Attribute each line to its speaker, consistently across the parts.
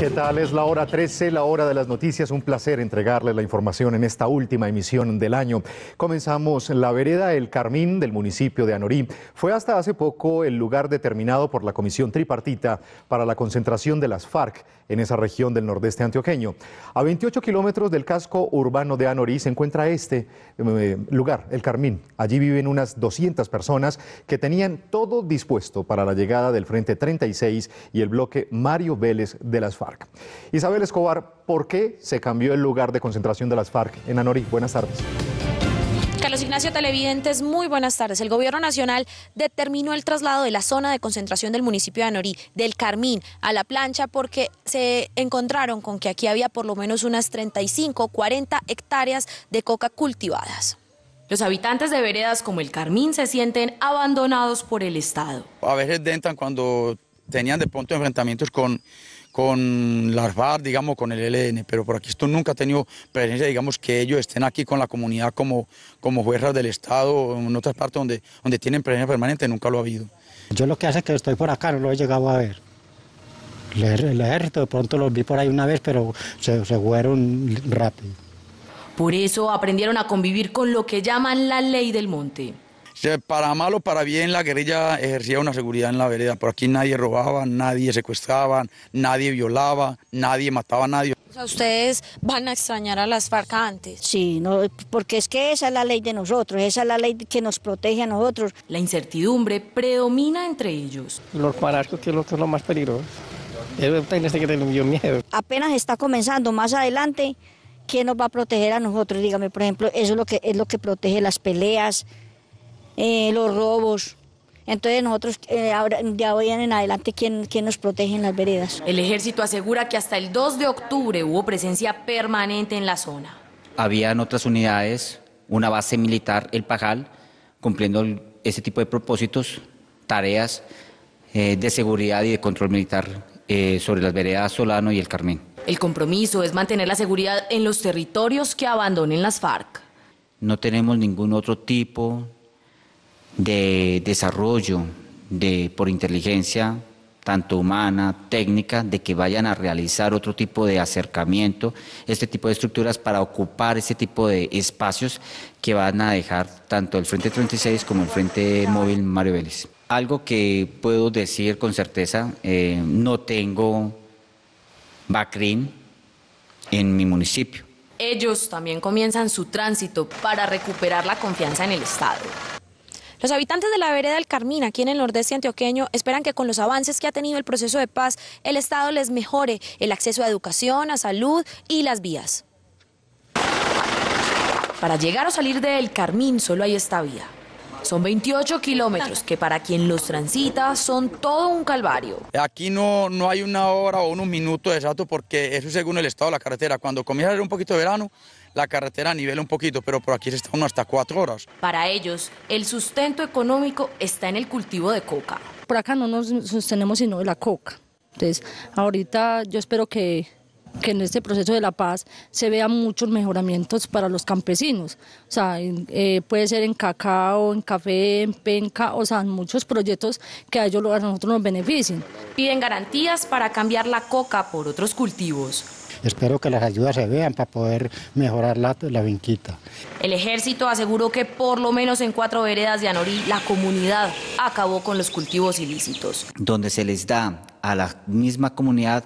Speaker 1: ¿Qué tal? Es la hora 13, la hora de las noticias. Un placer entregarle la información en esta última emisión del año. Comenzamos en la vereda El Carmín del municipio de Anorí. Fue hasta hace poco el lugar determinado por la Comisión Tripartita para la concentración de las FARC en esa región del nordeste antioqueño. A 28 kilómetros del casco urbano de Anorí se encuentra este eh, lugar, El Carmín. Allí viven unas 200 personas que tenían todo dispuesto para la llegada del Frente 36 y el bloque Mario Vélez de las FARC. Isabel Escobar, ¿por qué se cambió el lugar de concentración de las FARC en Anorí? Buenas tardes. Carlos Ignacio Televidentes, muy buenas tardes. El Gobierno Nacional determinó el traslado de la zona de concentración del municipio de Anorí, del Carmín, a la plancha porque se encontraron con que aquí había por lo menos unas 35, 40 hectáreas de coca cultivadas. Los habitantes de veredas como el Carmín se sienten abandonados por el Estado.
Speaker 2: A veces dentan cuando tenían de pronto enfrentamientos con, con las VAR, digamos, con el LN, pero por aquí esto nunca ha tenido presencia, digamos, que ellos estén aquí con la comunidad como, como del Estado, en otras partes donde, donde tienen presencia permanente, nunca lo ha habido.
Speaker 3: Yo lo que hace es que estoy por acá, no lo he llegado a ver. Leer, ejército, de pronto los vi por ahí una vez, pero se, se fueron rápido.
Speaker 1: Por eso aprendieron a convivir con lo que llaman la ley del monte.
Speaker 2: Para malo, o para bien, la guerrilla ejercía una seguridad en la vereda. Por aquí nadie robaba, nadie secuestraba, nadie violaba, nadie mataba a nadie.
Speaker 1: ustedes van a extrañar a las FARC antes. Sí, no, porque es que esa es la ley de nosotros, esa es la ley que nos protege a nosotros. La incertidumbre predomina entre ellos. Los
Speaker 2: parascos, que los que más peligrosos. que miedo.
Speaker 1: Apenas está comenzando, más adelante, ¿quién nos va a proteger a nosotros? Dígame, por ejemplo, eso es lo que, es lo que protege las peleas. Eh, los robos. Entonces nosotros eh, ya hoy en adelante quién, nos protege en las veredas. El ejército asegura que hasta el 2 de octubre hubo presencia permanente en la zona.
Speaker 3: Habían otras unidades, una base militar, el Pajal, cumpliendo ese tipo de propósitos, tareas eh, de seguridad y de control militar eh, sobre las veredas Solano y el Carmen.
Speaker 1: El compromiso es mantener la seguridad en los territorios que abandonen las FARC.
Speaker 3: No tenemos ningún otro tipo de desarrollo de, por inteligencia, tanto humana, técnica, de que vayan a realizar otro tipo de acercamiento, este tipo de estructuras para ocupar este tipo de espacios que van a dejar tanto el Frente 36 como el Frente Móvil Mario Vélez. Algo que puedo decir con certeza, eh, no tengo BACRIN en mi municipio.
Speaker 1: Ellos también comienzan su tránsito para recuperar la confianza en el Estado. Los habitantes de la vereda del Carmín, aquí en el nordeste antioqueño, esperan que con los avances que ha tenido el proceso de paz, el Estado les mejore el acceso a educación, a salud y las vías. Para llegar o salir de El Carmín solo hay esta vía. Son 28 kilómetros que para quien los transita son todo un calvario.
Speaker 2: Aquí no, no hay una hora o unos minutos exactos porque eso es según el estado de la carretera. Cuando comienza a ver un poquito de verano, la carretera nivela un poquito, pero por aquí se está hasta cuatro horas.
Speaker 1: Para ellos, el sustento económico está en el cultivo de coca. Por acá no nos sostenemos sino de la coca. Entonces, ahorita yo espero que que en este proceso de la paz se vean muchos mejoramientos para los campesinos. O sea, eh, puede ser en cacao, en café, en penca, o sea, muchos proyectos que a ellos nosotros nos beneficien. Piden garantías para cambiar la coca por otros cultivos.
Speaker 3: Espero que las ayudas se vean para poder mejorar la, la vinquita.
Speaker 1: El ejército aseguró que por lo menos en cuatro veredas de Anorí la comunidad acabó
Speaker 3: con los cultivos ilícitos. Donde se les da a la misma comunidad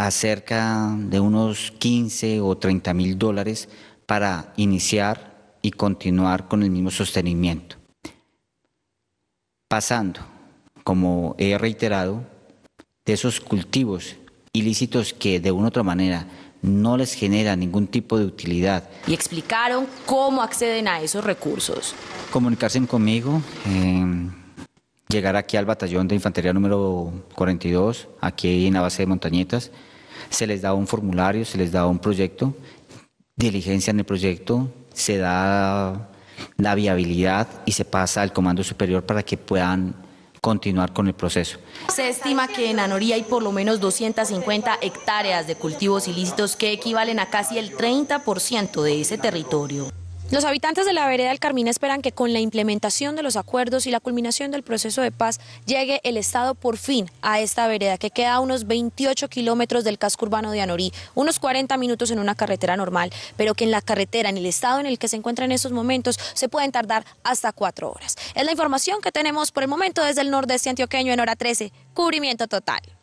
Speaker 3: Acerca de unos 15 o 30 mil dólares para iniciar y continuar con el mismo sostenimiento. Pasando, como he reiterado, de esos cultivos ilícitos que de una u otra manera no les genera ningún tipo de utilidad. Y
Speaker 1: explicaron cómo acceden a esos recursos.
Speaker 3: Comunicarse conmigo. Eh, llegar aquí al batallón de infantería número 42, aquí en la base de Montañetas. Se les da un formulario, se les da un proyecto, diligencia en el proyecto, se da la viabilidad y se pasa al comando superior para que puedan continuar con el proceso.
Speaker 1: Se estima que en Anorí hay por lo menos 250 hectáreas de cultivos ilícitos que equivalen a casi el 30% de ese territorio. Los habitantes de la vereda del Carmín esperan que con la implementación de los acuerdos y la culminación del proceso de paz llegue el Estado por fin a esta vereda que queda a unos 28 kilómetros del casco urbano de Anorí, unos 40 minutos en una carretera normal, pero que en la carretera, en el estado en el que se encuentra en estos momentos, se pueden tardar hasta cuatro horas. Es la información que tenemos por el momento desde el nordeste antioqueño en hora 13, cubrimiento total.